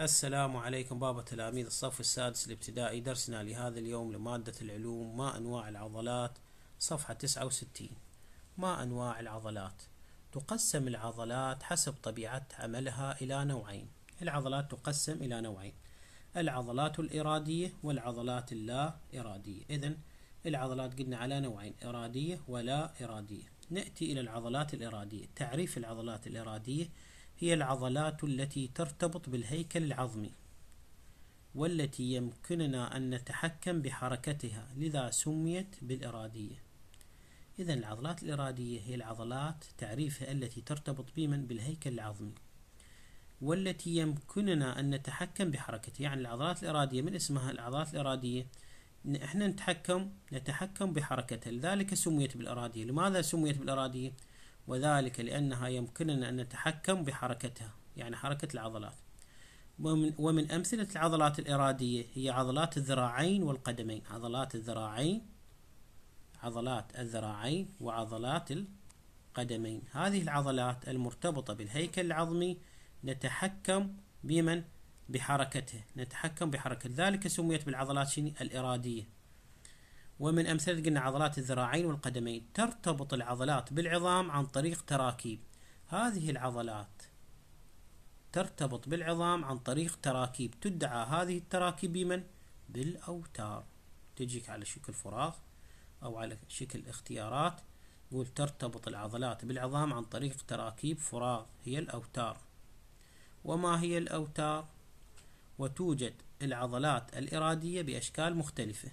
السلام عليكم بابا تلاميذ الصف السادس الابتدائي درسنا لهذا اليوم لمادة العلوم ما أنواع العضلات صفحة 69 ما أنواع العضلات تقسم العضلات حسب طبيعة عملها إلى نوعين العضلات تقسم إلى نوعين العضلات الإرادية والعضلات اللا إرادية إذن العضلات قلنا على نوعين إرادية ولا إرادية نأتي إلى العضلات الإرادية تعريف العضلات الإرادية هي العضلات التي ترتبط بالهيكل العظمي والتي يمكننا أن نتحكم بحركتها لذا سميت بالإرادية إذا العضلات الإرادية هي العضلات تعريفها التي ترتبط بمن بالهيكل العظمي والتي يمكننا أن نتحكم بحركتها يعني العضلات الإرادية من اسمها العضلات الإرادية إحنا نتحكم نتحكم بحركتها لذلك سميت بالإرادية لماذا سميت بالإرادية؟ وذلك لأنها يمكننا أن نتحكم بحركتها يعني حركة العضلات ومن, ومن أمثلة العضلات الإرادية هي عضلات الذراعين والقدمين عضلات الذراعين عضلات الذراعين وعضلات القدمين هذه العضلات المرتبطة بالهيكل العظمي نتحكم بمن بحركته نتحكم بحركة ذلك سميت بالعضلات الإرادية ومن أمثلة قلنا عضلات الذراعين والقدمين ترتبط العضلات بالعظام عن طريق تراكيب هذه العضلات ترتبط بالعظام عن طريق تراكيب تدعى هذه التراكيب بمن؟ بالأوتار تجيك على شكل فراغ أو على شكل اختيارات قول ترتبط العضلات بالعظام عن طريق تراكيب فراغ هي الأوتار وما هي الأوتار؟ وتوجد العضلات الإرادية بأشكال مختلفة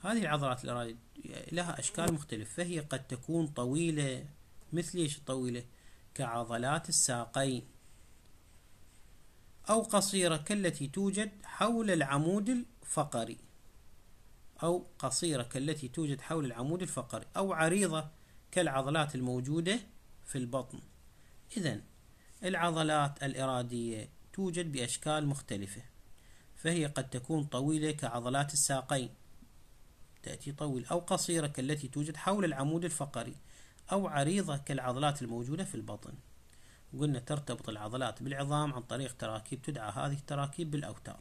هذه العضلات الأرايد لها أشكال مختلفة فهي قد تكون طويلة مثل إيش طويلة كعضلات الساقين أو قصيرة كالتي توجد حول العمود الفقري أو قصيرة كالتي توجد حول العمود الفقري أو عريضة كالعضلات الموجودة في البطن إذا العضلات الإرادية توجد بأشكال مختلفة فهي قد تكون طويلة كعضلات الساقين تأتي طويلة أو قصيرة كالتي توجد حول العمود الفقري أو عريضة كالعضلات الموجودة في البطن قلنا ترتبط العضلات بالعظام عن طريق تراكيب تدعى هذه التراكيب بالأوتار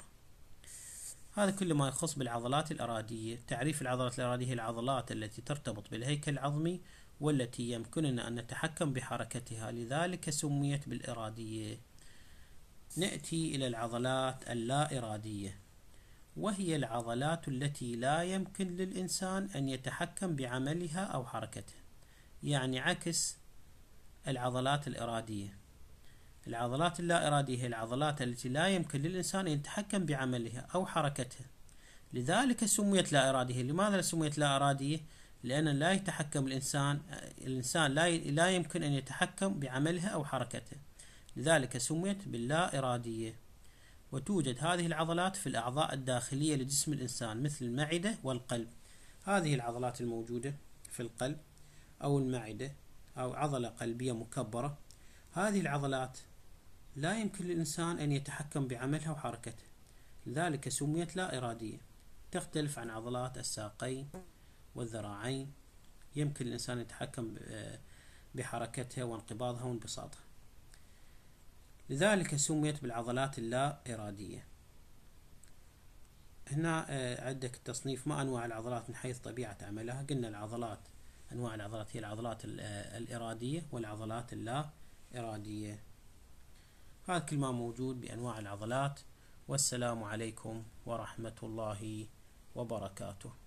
هذا كل ما يخص بالعضلات الأرادية تعريف العضلات الأرادية هي العضلات التي ترتبط بالهيكل العظمي والتي يمكننا أن نتحكم بحركتها لذلك سميت بالإرادية نأتي إلى العضلات اللا إرادية وهي العضلات التي لا يمكن للإنسان أن يتحكم بعملها أو حركته يعني عكس العضلات الإرادية العضلات اللا إرادية هي العضلات التي لا يمكن للإنسان أن يتحكم بعملها أو حركتها لذلك سميت لا إرادية لماذا سميت لا إرادية؟ لأن لا يتحكم الإنسان الإنسان لا لا يمكن أن يتحكم بعملها أو حركته لذلك سميت باللا إرادية وتوجد هذه العضلات في الأعضاء الداخلية لجسم الإنسان مثل المعدة والقلب هذه العضلات الموجودة في القلب أو المعدة أو عضلة قلبية مكبرة هذه العضلات لا يمكن للإنسان أن يتحكم بعملها وحركته لذلك سميت لا إرادية تختلف عن عضلات الساقين والذراعين يمكن للإنسان يتحكم بحركتها وانقباضها وانبساطها لذلك سميت بالعضلات اللا إرادية هنا آه، عندك التصنيف ما أنواع العضلات من حيث طبيعة عملها قلنا العضلات أنواع العضلات هي العضلات آه، الإرادية والعضلات اللا إرادية هذا كل ما موجود بأنواع العضلات والسلام عليكم ورحمة الله وبركاته